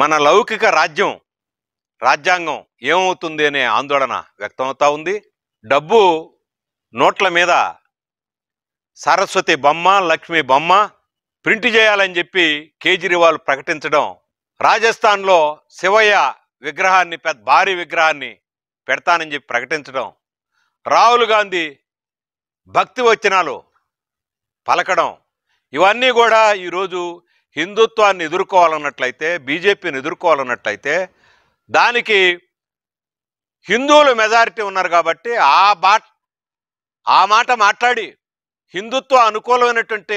మన లౌకిక రాజ్యం రాజ్యాంగం ఏమవుతుంది అనే ఆందోళన వ్యక్తమవుతా ఉంది డబ్బు నోట్ల మీద సరస్వతి బొమ్మ లక్ష్మి బొమ్మ ప్రింట్ చేయాలని చెప్పి కేజ్రీవాల్ ప్రకటించడం రాజస్థాన్లో శివయ్య విగ్రహాన్ని పెద్ద భారీ విగ్రహాన్ని పెడతానని చెప్పి ప్రకటించడం రాహుల్ గాంధీ భక్తి వచనాలు పలకడం ఇవన్నీ కూడా ఈరోజు హిందుత్వాన్ని ఎదుర్కోవాలన్నట్లయితే బీజేపీని ఎదుర్కోవాలన్నట్లయితే దానికి హిందువులు మెజారిటీ ఉన్నారు కాబట్టి ఆ బా ఆ మాట మాట్లాడి హిందుత్వ అనుకూలమైనటువంటి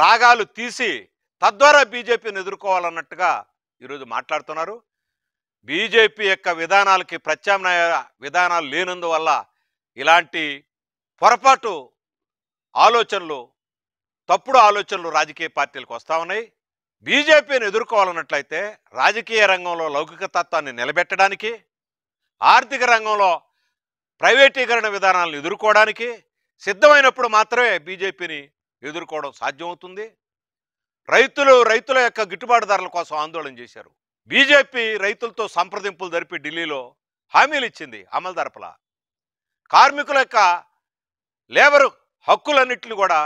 రాగాలు తీసి తద్వారా బీజేపీని ఎదుర్కోవాలన్నట్టుగా ఈరోజు మాట్లాడుతున్నారు బీజేపీ యొక్క విధానాలకి ప్రత్యామ్నాయ విధానాలు లేనందువల్ల ఇలాంటి పొరపాటు ఆలోచనలు తప్పుడు ఆలోచనలు రాజకీయ పార్టీలకు వస్తూ ఉన్నాయి బీజేపీని ఎదుర్కోవాలన్నట్లయితే రాజకీయ రంగంలో లౌకిక తత్వాన్ని నిలబెట్టడానికి ఆర్థిక రంగంలో ప్రైవేటీకరణ విధానాలను ఎదుర్కోవడానికి సిద్ధమైనప్పుడు మాత్రమే బీజేపీని ఎదుర్కోవడం సాధ్యమవుతుంది రైతులు రైతుల యొక్క గిట్టుబాటు ధరల కోసం ఆందోళన చేశారు బీజేపీ రైతులతో సంప్రదింపులు జరిపి ఢిల్లీలో హామీలు ఇచ్చింది అమలు దరపల కార్మికుల యొక్క లేబరు హక్కులన్నింటిని కూడా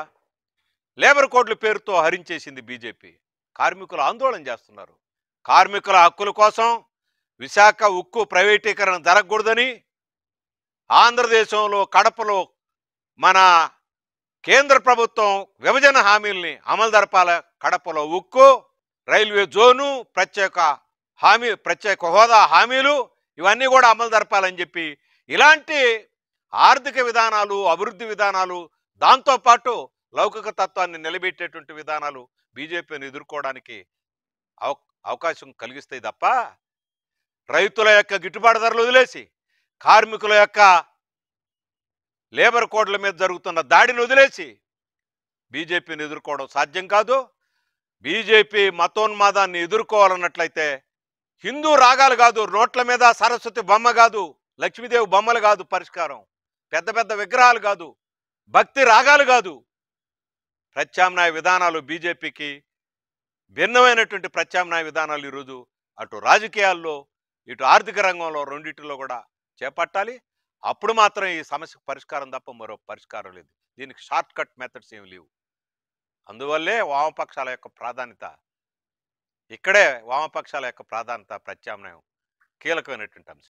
లేబర్ కోడ్ల పేరుతో హరించేసింది బీజేపీ కార్మికులు ఆందోళన చేస్తున్నారు కార్మికుల హక్కుల కోసం విశాఖ ఉక్కు ప్రైవేటీకరణ జరగకూడదని ఆంధ్రదేశంలో కడపలో మన కేంద్ర ప్రభుత్వం విభజన హామీల్ని అమలు జరపాల కడపలో ఉక్కు రైల్వే జోను ప్రత్యేక హామీ ప్రత్యేక హోదా హామీలు ఇవన్నీ కూడా అమలు జరపాలని చెప్పి ఇలాంటి ఆర్థిక విధానాలు అభివృద్ధి విధానాలు దాంతోపాటు లౌకిక తత్వాన్ని నిలబెట్టేటువంటి విధానాలు బీజేపీని ఎదుర్కోవడానికి అవకాశం కలిగిస్తాయి తప్ప రైతుల యొక్క గిట్టుబాటు ధరలు వదిలేసి కార్మికుల యొక్క లేబర్ కోడ్ల మీద జరుగుతున్న దాడిని వదిలేసి బీజేపీని ఎదుర్కోవడం సాధ్యం కాదు బీజేపీ మతోన్మాదాన్ని ఎదుర్కోవాలన్నట్లయితే హిందూ రాగాలు కాదు నోట్ల మీద సరస్వతి బొమ్మ కాదు లక్ష్మీదేవి బొమ్మలు కాదు పరిష్కారం పెద్ద పెద్ద విగ్రహాలు కాదు భక్తి రాగాలు కాదు ప్రత్యామ్నాయ విధానాలు బీజేపీకి భిన్నమైనటువంటి ప్రత్యామ్నాయ విధానాలు ఈరోజు అటు రాజకీయాల్లో ఇటు ఆర్థిక రంగంలో రెండింటిలో కూడా చేపట్టాలి అప్పుడు మాత్రం ఈ సమస్యకు పరిష్కారం తప్ప మరో పరిష్కారం లేదు దీనికి షార్ట్ కట్ మెథడ్స్ ఏమి లేవు అందువల్లే వామపక్షాల యొక్క ప్రాధాన్యత ఇక్కడే వామపక్షాల యొక్క ప్రాధాన్యత ప్రత్యామ్నాయం కీలకమైనటువంటి అంశం